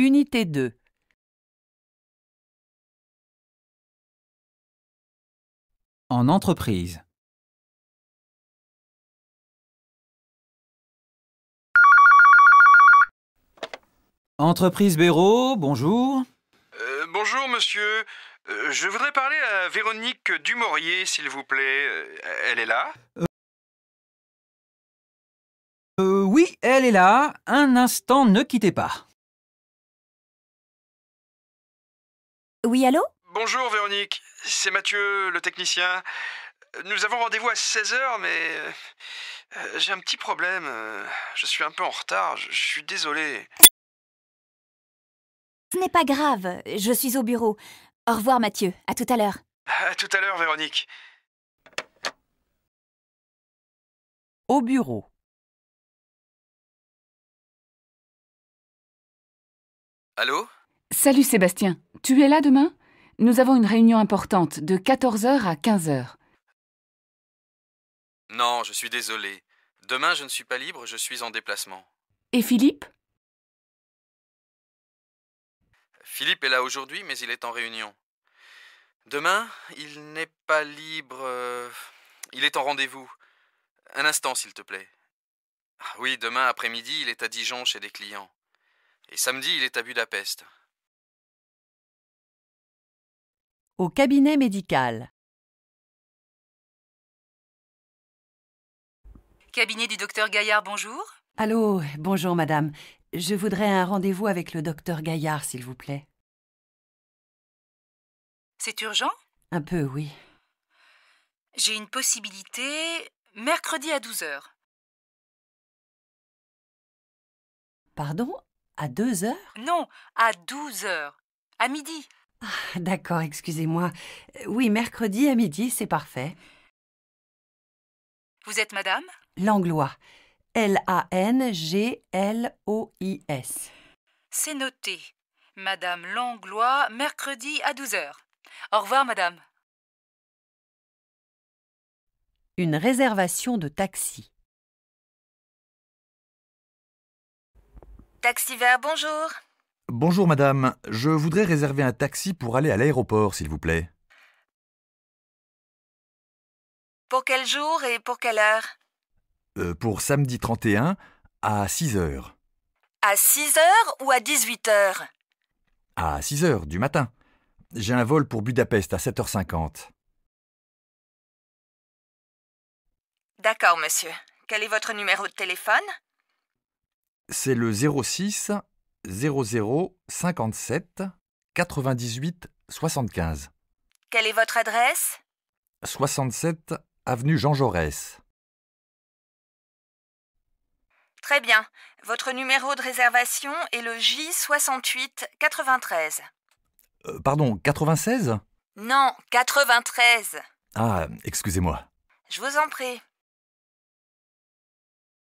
Unité 2. En entreprise. Entreprise Béraud, bonjour. Euh, bonjour, monsieur. Euh, je voudrais parler à Véronique Dumorier, s'il vous plaît. Euh, elle est là Oui, elle est là. Un instant, ne quittez pas. Oui, allô Bonjour Véronique, c'est Mathieu, le technicien. Nous avons rendez-vous à 16h, mais euh, j'ai un petit problème. Je suis un peu en retard, je, suis désolé. Ce n'est pas grave, je suis au bureau. Au revoir Mathieu, à tout à l'heure. À tout à l'heure Véronique. Au bureau. Allô Salut Sébastien. Tu es là demain Nous avons une réunion importante de 14h à 15h. Non, je suis désolé. Demain, je ne suis pas libre, je suis en déplacement. Et Philippe Philippe est là aujourd'hui, mais il est en réunion. Demain, il n'est pas libre. Euh, il est en rendez-vous. Un instant, s'il te plaît. Ah oui, demain après-midi, il est à Dijon chez des clients. Et samedi, il est à Budapest. Au cabinet médical. Cabinet du docteur Gaillard, bonjour. Allô, bonjour madame. Je voudrais un rendez-vous avec le docteur Gaillard, s'il vous plaît. C'est urgent Un peu, oui. J'ai une possibilité mercredi à 12h. Pardon À 2 heures Non, à 12h. À midi. Ah, d'accord, excusez-moi. Euh, oui, mercredi à midi, c'est parfait. Vous êtes madame Langlois. L-A-N-G-L-O-I-S. C'est noté. Madame Langlois, mercredi à 12h. Au revoir, madame. Une réservation de taxi. Taxi vert, bonjour. Bonjour madame, je voudrais réserver un taxi pour aller à l'aéroport, s'il vous plaît. Pour quel jour et pour quelle heure Euh, pour samedi 31 à 6 heures. À 6 heures ou à 18 heures À 6 heures du matin. J'ai un vol pour Budapest à 7h50. D'accord, monsieur. Quel est votre numéro de téléphone C'est le 06 00 57 98 75. Quelle est votre adresse 67 avenue Jean Jaurès. Très bien. Votre numéro de réservation est le j 68 93 euh, pardon, 96 Non, 93. Ah, excusez-moi. Je vous en prie.